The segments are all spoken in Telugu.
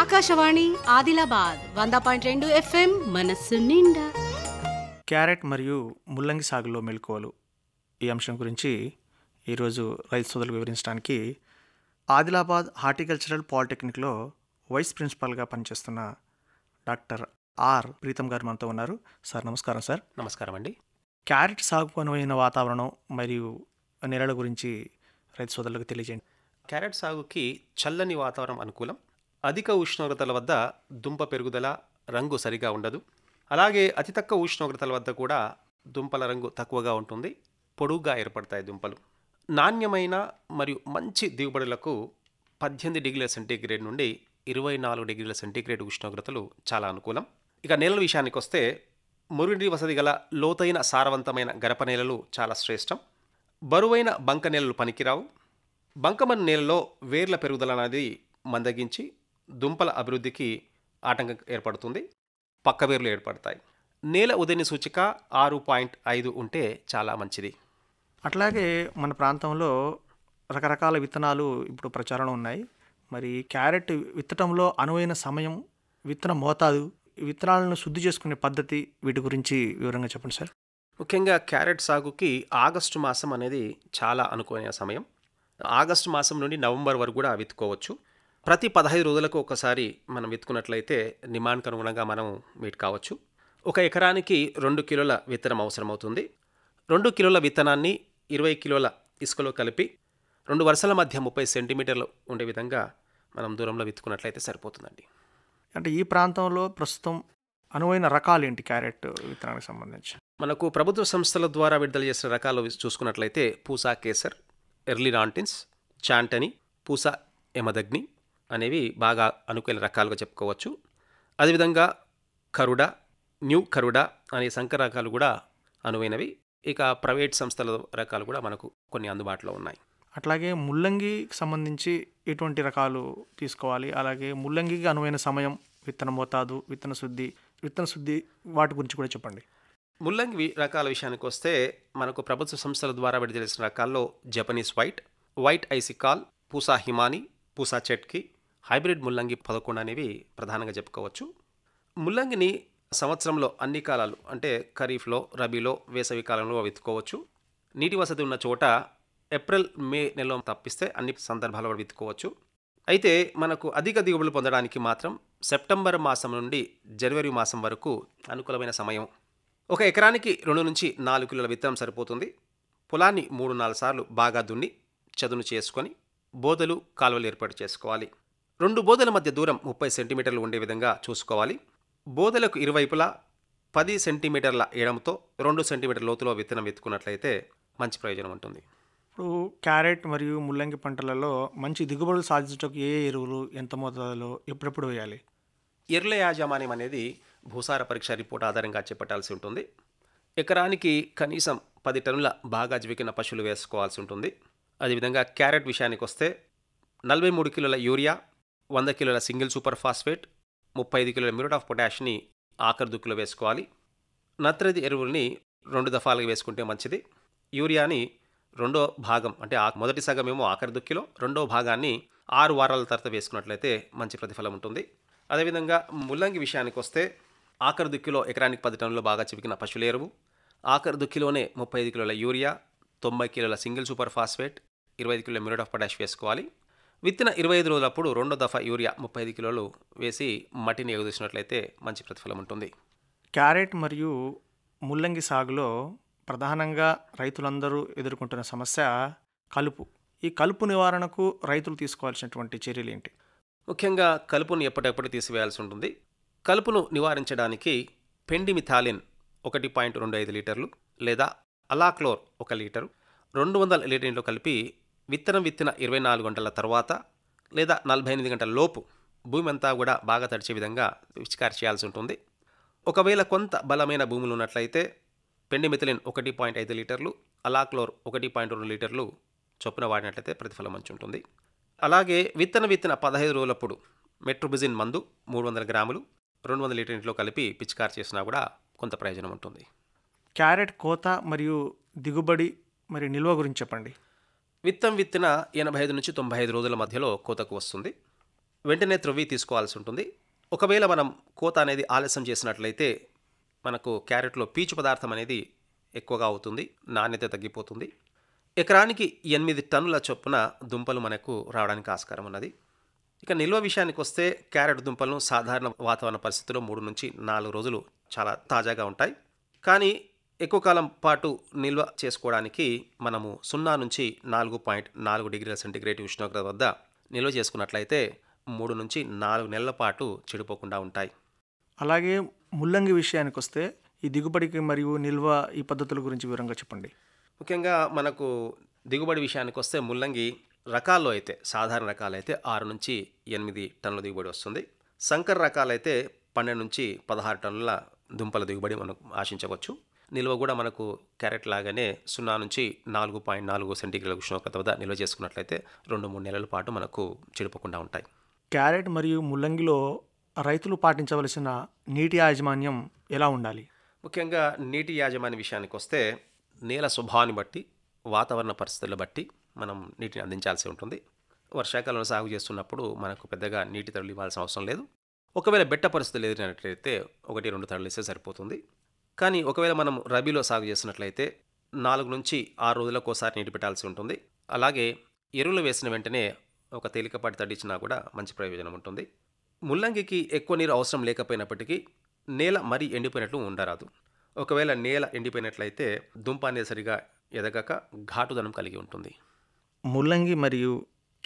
ఆకాశవాణి ఆదిలాబాద్ వంద పాయింట్ రెండు ఎఫ్ఎం మనస్సు నిండా క్యారెట్ మరియు ముల్లంగి సాగులో మెలుకోవాలి ఈ అంశం గురించి ఈరోజు రైతు సోదరులు వివరించడానికి ఆదిలాబాద్ హార్టికల్చరల్ పాలిటెక్నిక్లో వైస్ ప్రిన్సిపాల్గా పనిచేస్తున్న డాక్టర్ ఆర్ ప్రీతం గారు మనతో ఉన్నారు సార్ నమస్కారం సార్ నమస్కారం అండి క్యారెట్ సాగుకు అనువైన వాతావరణం మరియు నేలల గురించి రైతు సోదరులకు తెలియజేయండి క్యారెట్ సాగుకి చల్లని వాతావరణం అనుకూలం అధిక ఉష్ణోగ్రతల వద్ద దుంప పెరుగుదల రంగు సరిగా ఉండదు అలాగే అతి తక్కువ ఉష్ణోగ్రతల వద్ద కూడా దుంపల రంగు తక్కువగా ఉంటుంది పొడుగ్గా ఏర్పడతాయి దుంపలు నాణ్యమైన మరియు మంచి దిగుబడులకు పద్దెనిమిది డిగ్రీల సెంటీగ్రేడ్ నుండి ఇరవై నాలుగు డిగ్రీల సెంటీగ్రేడ్ ఉష్ణోగ్రతలు చాలా అనుకూలం ఇక నేలల విషయానికి వస్తే మురుగునీటి వసతి గల లోతైన సారవంతమైన గరప నేలలు చాలా శ్రేష్టం బరువైన బంక నేలలు పనికిరావు బంకమన్ నేలలో వేర్ల పెరుగుదల అనేది మందగించి దుంపల అభివృద్ధికి ఆటంకం ఏర్పడుతుంది పక్క వేర్లు ఏర్పడతాయి నేల ఉదయని సూచిక ఆరు పాయింట్ ఐదు ఉంటే చాలా మంచిది అట్లాగే మన ప్రాంతంలో రకరకాల విత్తనాలు ఇప్పుడు ప్రచారంలో ఉన్నాయి మరి క్యారెట్ విత్తటంలో అనువైన సమయం విత్తన మోతాదు విత్తనాలను శుద్ధి చేసుకునే పద్ధతి వీటి గురించి వివరంగా చెప్పండి సార్ ముఖ్యంగా క్యారెట్ సాగుకి ఆగస్టు మాసం అనేది చాలా అనుకునే సమయం ఆగస్టు మాసం నుండి నవంబర్ వరకు కూడా విత్తుకోవచ్చు ప్రతి పదహైదు రోజులకు ఒకసారి మనం విత్తుకున్నట్లయితే డిమాండ్కి అనుగుణంగా మనం వీటి కావచ్చు ఒక ఎకరానికి రెండు కిలోల విత్తనం అవసరమవుతుంది రెండు కిలోల విత్తనాన్ని ఇరవై కిలోల ఇసుకలో కలిపి రెండు వరుసల మధ్య ముప్పై సెంటీమీటర్లు ఉండే విధంగా మనం దూరంలో విత్తుకున్నట్లయితే సరిపోతుందండి అంటే ఈ ప్రాంతంలో ప్రస్తుతం అనువైన రకాలు ఏంటి క్యారెట్ విత్తనానికి సంబంధించి మనకు ప్రభుత్వ సంస్థల ద్వారా విడుదల చేసిన రకాలు చూసుకున్నట్లయితే Pusa Kesar early Nantes Chantenay Pusa Yamdagni అనేవి బాగా అనుకూల రకాలుగా చెప్పుకోవచ్చు అదేవిధంగా కరుడ న్యూ కరుడ అనే సంఖ్య రకాలు కూడా అనువైనవి ఇక ప్రైవేట్ సంస్థల రకాలు కూడా మనకు కొన్ని అందుబాటులో ఉన్నాయి అట్లాగే ముల్లంగికి సంబంధించి ఎటువంటి రకాలు తీసుకోవాలి అలాగే ముల్లంగికి అనువైన సమయం విత్తనం మోతాదు విత్తన శుద్ధి విత్తన శుద్ధి వాటి గురించి కూడా చెప్పండి ముల్లంగి రకాల విషయానికి వస్తే మనకు ప్రభుత్వ సంస్థల ద్వారా విడుదలసిన రకాల్లో Japanese white white icicle Pusa Himani Pusa Chetki hybrid ముల్లంగి పదకొండు అనేవి ప్రధానంగా చెప్పుకోవచ్చు ముల్లంగిని సంవత్సరంలో అన్ని కాలాలు అంటే ఖరీఫ్లో రబీలో వేసవి కాలంలో విత్తుకోవచ్చు నీటి వసతి ఉన్న చోట ఏప్రిల్ మే నెలలో తప్పిస్తే అన్ని సందర్భాలు విత్తుకోవచ్చు అయితే మనకు అధిక దిగుబడులు పొందడానికి మాత్రం సెప్టెంబర్ మాసం నుండి జనవరి మాసం వరకు అనుకూలమైన సమయం ఒక ఎకరానికి రెండు నుంచి నాలుగు కిలోల విత్తనం సరిపోతుంది పొలాన్ని మూడు నాలుగు సార్లు బాగా దున్ని చదును చేసుకొని బోదలు కాలువలు ఏర్పాటు చేసుకోవాలి రెండు బోదల మధ్య దూరం ముప్పై సెంటీమీటర్లు ఉండే విధంగా చూసుకోవాలి బోదలకు ఇరువైపులా పది సెంటీమీటర్ల ఎడంతో రెండు సెంటీమీటర్ల లోతులో విత్తనం ఎత్తుకున్నట్లయితే మంచి ప్రయోజనం ఉంటుంది ఇప్పుడు క్యారెట్ మరియు ముల్లంగి పంటలలో మంచి దిగుబడులు సాధించటకు ఏ ఎరువులు ఎంత మోతాదులో ఎప్పుడెప్పుడు వేయాలి ఎర్ల యాజమాన్యం అనేది భూసార పరీక్ష రిపోర్ట్ ఆధారంగా చేపట్టాల్సి ఉంటుంది ఎకరానికి కనీసం పది టన్నుల బాగా జీవికిన పశువులు వేసుకోవాల్సి ఉంటుంది అదేవిధంగా క్యారెట్ విషయానికి వస్తే నలభై మూడు కిలోల యూరియా వంద కిలోల సింగిల్ సూపర్ ఫాస్ఫేట్ ముప్పై ఐదు కిలోల మ్యూరేట్ ఆఫ్ పొటాష్ని ఆఖరి దుక్కులో వేసుకోవాలి నత్రది ఎరువుల్ని రెండు దఫాలుగా వేసుకుంటే మంచిది యూరియాని రెండో భాగం అంటే మొదటి సగం ఏమో ఆఖరి దుక్కిలో రెండో భాగాన్ని ఆరు వారాల తర్వాత వేసుకున్నట్లయితే మంచి ప్రతిఫలం ఉంటుంది అదేవిధంగా ముల్లంగి విషయానికి వస్తే ఆఖరి దుక్కిలో ఎకరానికి పది టన్నులు బాగా చిపికిన పశువుల ఎరువు ఆఖరి దుక్కిలోనే ముప్పై ఐదు కిలోల యూరియా తొంభై కిలోల సింగిల్ సూపర్ ఫాస్ఫేట్ ఇరవై ఐదు కిలోల మిరట్ ఆఫ్ పొటాష్ వేసుకోవాలి విత్తిన ఇరవై ఐదు రోజులప్పుడు రెండో దఫా యూరియా ముప్పై ఐదు కిలోలు వేసి మట్టిని ఎగుదూసినట్లయితే మంచి ప్రతిఫలం ఉంటుంది క్యారెట్ మరియు ముల్లంగి సాగులో ప్రధానంగా రైతులందరూ ఎదుర్కొంటున్న సమస్య కలుపు ఈ కలుపు నివారణకు రైతులు తీసుకోవాల్సినటువంటి చర్యలు ఏంటి ముఖ్యంగా కలుపును ఎప్పటికప్పుడు తీసివేయాల్సి ఉంటుంది కలుపును నివారించడానికి పెండిమిథాలిన్ ఒకటి పాయింట్ రెండు ఐదు లీటర్లు లేదా అలాక్లోర్ ఒక లీటరు రెండు వందల లీటర్లు కలిపి విత్తనం విత్తిన ఇరవై నాలుగు గంటల తర్వాత లేదా నలభై ఎనిమిది గంటల లోపు భూమి అంతా కూడా బాగా తడిచే విధంగా విచికారి చేయాల్సి ఉంటుంది ఒకవేళ కొంత బలమైన భూములు ఉన్నట్లయితే పెండిమిథిలిన్ ఒకటి పాయింట్ ఐదు లీటర్లు అలాక్లోర్ ఒకటి పాయింట్ రెండు లీటర్లు చొప్పున వాడినట్లయితే ప్రతిఫలం మంచి ఉంటుంది అలాగే విత్తన విత్తన పదహైదు రోజులప్పుడు మెట్రోబిజిన్ మందు మూడు వందల గ్రాములు రెండు వందల లీటర్ ఇంట్లో కలిపి పిచికారు చేసినా కూడా కొంత ప్రయోజనం ఉంటుంది క్యారెట్ కోత మరియు దిగుబడి మరి నిల్వ గురించి చెప్పండి విత్తం విత్తిన ఎనభై ఐదు నుంచి తొంభై ఐదు రోజుల మధ్యలో కోతకు వస్తుంది వెంటనే త్రవ్వి తీసుకోవాల్సి ఉంటుంది ఒకవేళ మనం కోత అనేది ఆలస్యం చేసినట్లయితే మనకు క్యారెట్లో పీచు పదార్థం అనేది ఎక్కువగా అవుతుంది నాణ్యత తగ్గిపోతుంది ఎకరానికి ఎనిమిది టన్నుల చొప్పున దుంపలు మనకు రావడానికి ఆస్కారం ఉన్నది ఇక నిల్వ విషయానికి వస్తే క్యారెట్ దుంపలను సాధారణ వాతావరణ పరిస్థితుల్లో మూడు నుంచి నాలుగు రోజులు చాలా తాజాగా ఉంటాయి కానీ ఎక్కువ కాలం పాటు నిల్వ చేసుకోవడానికి మనము సున్నా నుంచి నాలుగు పాయింట్ నాలుగు డిగ్రీల సెంటిగ్రేడ్ ఉష్ణోగ్రత వద్ద నిల్వ చేసుకున్నట్లయితే మూడు నుంచి నాలుగు నెలల పాటు చెడిపోకుండా ఉంటాయి అలాగే ముల్లంగి విషయానికి వస్తే ఈ దిగుబడికి మరియు నిల్వ ఈ పద్ధతుల గురించి వివరంగా చెప్పండి ముఖ్యంగా మనకు దిగుబడి విషయానికి వస్తే ముల్లంగి రకాల్లో అయితే సాధారణ రకాలైతే ఆరు నుంచి ఎనిమిది టన్నుల దిగుబడి వస్తుంది సంకర రకాలైతే పన్నెండు నుంచి పదహారు టన్నుల దుంపల దిగుబడి మనకు ఆశించవచ్చు నిల్వ కూడా మనకు క్యారెట్ లాగానే సున్నా నుంచి నాలుగు పాయింట్ నాలుగు సెంటీగ్రేడ్ ఉష్ణోగ్రత వద్ద నిల్వ చేసుకున్నట్లయితే రెండు మూడు నెలల పాటు మనకు చెడిపోకుండా ఉంటాయి క్యారెట్ మరియు ముల్లంగిలో రైతులు పాటించవలసిన నీటి యాజమాన్యం ఎలా ఉండాలి ముఖ్యంగా నీటి యాజమాన్య విషయానికి వస్తే నేల స్వభావాన్ని బట్టి వాతావరణ పరిస్థితులను బట్టి మనం నీటిని అందించాల్సి ఉంటుంది వర్షాకాలంలో సాగు చేస్తున్నప్పుడు మనకు పెద్దగా నీటి తరలి ఇవ్వాల్సిన అవసరం లేదు ఒకవేళ బెట్ట పరిస్థితులు ఎదిరినట్లయితే ఒకటి రెండు తరలు సరిపోతుంది కానీ ఒకవేళ మనం రబీలో సాగు చేసినట్లయితే నాలుగు నుంచి ఆరు రోజులకు ఒకసారి నీటి పెట్టాల్సి ఉంటుంది అలాగే ఎరువులు వేసిన వెంటనే ఒక తేలికపాటి తడిచినా కూడా మంచి ప్రయోజనం ఉంటుంది ముల్లంగికి ఎక్కువ నీరు అవసరం లేకపోయినప్పటికీ నేల మరీ ఎండిపోయినట్లు ఉండరాదు ఒకవేళ నేల ఎండిపోయినట్లయితే దుంప అనేది సరిగా ఎదగక ఘాటుదనం కలిగి ఉంటుంది ముల్లంగి మరియు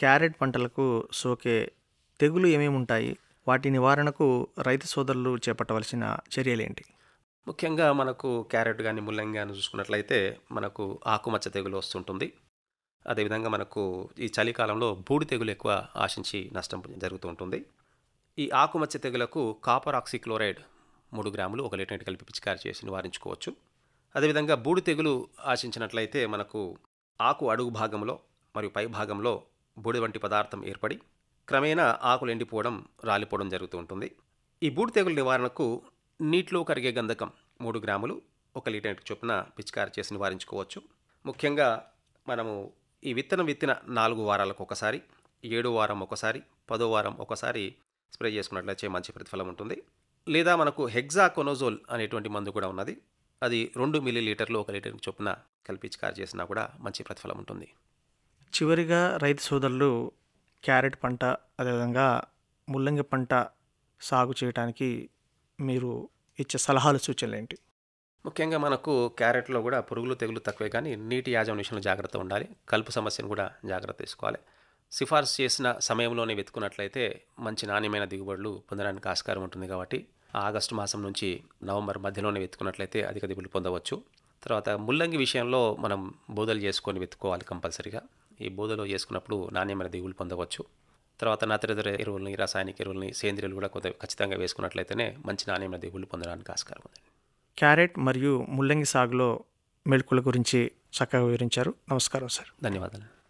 క్యారెట్ పంటలకు సోకే తెగులు ఏమేమి ఉంటాయి వాటి నివారణకు రైతు సోదరులు చేపట్టవలసిన చర్యలేంటి ముఖ్యంగా మనకు క్యారెట్ కానీ ముల్లంగి కానీ చూసుకున్నట్లయితే మనకు ఆకుమచ్చ తెగులు వస్తుంటుంది అదేవిధంగా మనకు ఈ చలికాలంలో బూడి తెగులు ఎక్కువ ఆశించి నష్టం జరుగుతూ ఉంటుంది ఈ ఆకుమచ్చ తెగులకు కాపర్ ఆక్సిక్లోరైడ్ మూడు గ్రాములు ఒక లీటర్ కలిపి పిచికారి చేసి నివారించుకోవచ్చు అదేవిధంగా బూడి తెగులు ఆశించినట్లయితే మనకు ఆకు అడుగు భాగంలో మరియు పై భాగంలో బూడి వంటి పదార్థం ఏర్పడి క్రమేణా ఆకులు ఎండిపోవడం రాలిపోవడం జరుగుతూ ఉంటుంది ఈ బూడి తెగులు నివారణకు నీటిలో కరిగే గంధకం మూడు గ్రాములు ఒక లీటర్ చొప్పున పిచికారి చేసి నివారించుకోవచ్చు ముఖ్యంగా మనము ఈ విత్తనం విత్తిన నాలుగు వారాలకు ఒకసారి ఏడో వారం ఒకసారి పదో వారం ఒకసారి స్ప్రే చేసుకున్నట్లయితే మంచి ప్రతిఫలం ఉంటుంది లేదా మనకు హెగ్జాకొనోజోల్ అనేటువంటి మందు కూడా ఉన్నది అది రెండు మిల్లీ లీటర్లు ఒక లీటర్ చొప్పున కల్పించి కారు చేసినా కూడా మంచి ప్రతిఫలం ఉంటుంది చివరిగా రైతు సోదరులు క్యారెట్ పంట అదేవిధంగా ముల్లంగి పంట సాగు చేయడానికి మీరు ఇచ్చే సలహాలు సూచనలు ఏంటి ముఖ్యంగా మనకు క్యారెట్లో కూడా పురుగులు తెగులు తక్కువే కానీ నీటి యాజం విషయంలో జాగ్రత్త ఉండాలి కలుపు సమస్యను కూడా జాగ్రత్త తీసుకోవాలి సిఫార్సు చేసిన సమయంలోనే వెతుకున్నట్లయితే మంచి నాణ్యమైన దిగుబడులు పొందడానికి ఆస్కారం ఉంటుంది కాబట్టి ఆగస్టు మాసం నుంచి నవంబర్ మధ్యలోనే వెతుకున్నట్లయితే అధిక దిగుబడులు పొందవచ్చు తర్వాత ముల్లంగి విషయంలో మనం బోధలు చేసుకొని వెతుక్కోవాలి కంపల్సరీగా ఈ బోధలో చేసుకున్నప్పుడు నాణ్యమైన దిగుబడులు పొందవచ్చు తర్వాత నత్రదర ఎరువులని రసాయనిక ఎరువులని సేంద్రియలు కూడా కొంత ఖచ్చితంగా వేసుకున్నట్లయితేనే మంచి నాణ్యమైన దిగుబడులు పొందడానికి ఆస్కారం ఉంది క్యారెట్ మరియు ముల్లంగి సాగులో మెళకుల గురించి చక్కగా వివరించారు నమస్కారం సార్ ధన్యవాదాలు